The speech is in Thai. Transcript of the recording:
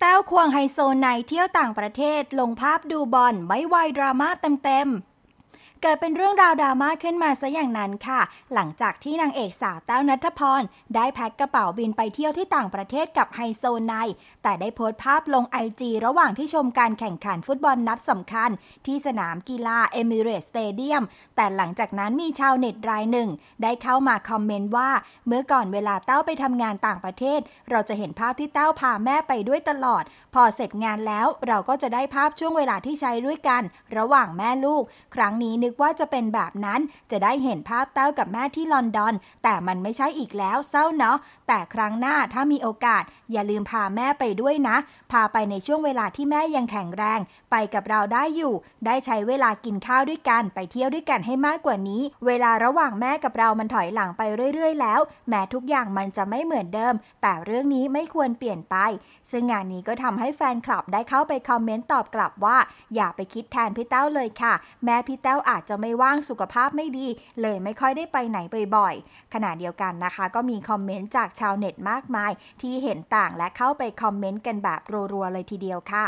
แต้วควงไฮโซไนเที่ยวต่างประเทศลงภาพดูบอลไม่ไวดราม่าเต็มๆเกิดเป็นเรื่องราวดราม่าขึ้นมาซะอย่างนั้นค่ะ หลังจากที่นางเอกสาวแต้วนัทพร ได้แพ็คกระเป๋าบินไปเที่ยวที่ต่างประเทศกับไฮโซไนแต่ได้โพสต์ภาพลงไอจีระหว่างที่ชมการแข่งขันฟุตบอลนัดสำคัญที่สนามกีฬาเอมิเรสสเตเดียม แต่หลังจากนั้นมีชาวเน็ตรายหนึ่ง ได้เข้ามาคอมเมนต์ว่า เมื่อก่อนเวลาเต้าไปทำงานต่างประเทศ เราจะเห็นภาพที่เต้าพาแม่ไปด้วยตลอดพอเสร็จงานแล้วเราก็จะได้ภาพช่วงเวลาที่ใช้ด้วยกัน ระหว่างแม่ลูก ครั้งนี้นึกว่าจะเป็นแบบนั้นจะได้เห็นภาพเต้ากับแม่ที่ลอนดอน แต่มันไม่ใช่อีกแล้วเศร้าเนาะแต่ครั้งหน้าถ้ามีโอกาส อย่าลืมพาแม่ไปด้วยนะพาไปในช่วงเวลาที่แม่ยังแข็งแรง ไปกับเราได้อยู่ ได้ใช้เวลากินข้าวด้วยกัน ไปเที่ยวด้วยกันให้มากกว่านี้ เวลาระหว่างแม่กับเรามันถอยหลังไปเรื่อยๆแล้ว แม้ทุกอย่างมันจะไม่เหมือนเดิม แต่เรื่องนี้ไม่ควรเปลี่ยนไป ซึ่งงานนี้ก็ทำใหให้แฟนคลับได้เข้าไปคอมเมนต์ตอบกลับว่าอย่าไปคิดแทนพี่เต้าเลยค่ะ แม้พี่เต้าอาจจะไม่ว่างสุขภาพไม่ดี เลยไม่ค่อยได้ไปไหนบ่อยๆขณะเดียวกันนะคะ ก็มีคอมเมนต์จากชาวเน็ตมากมาย ที่เห็นต่างและเข้าไปคอมเมนต์กันแบบรัวๆเลยทีเดียวค่ะ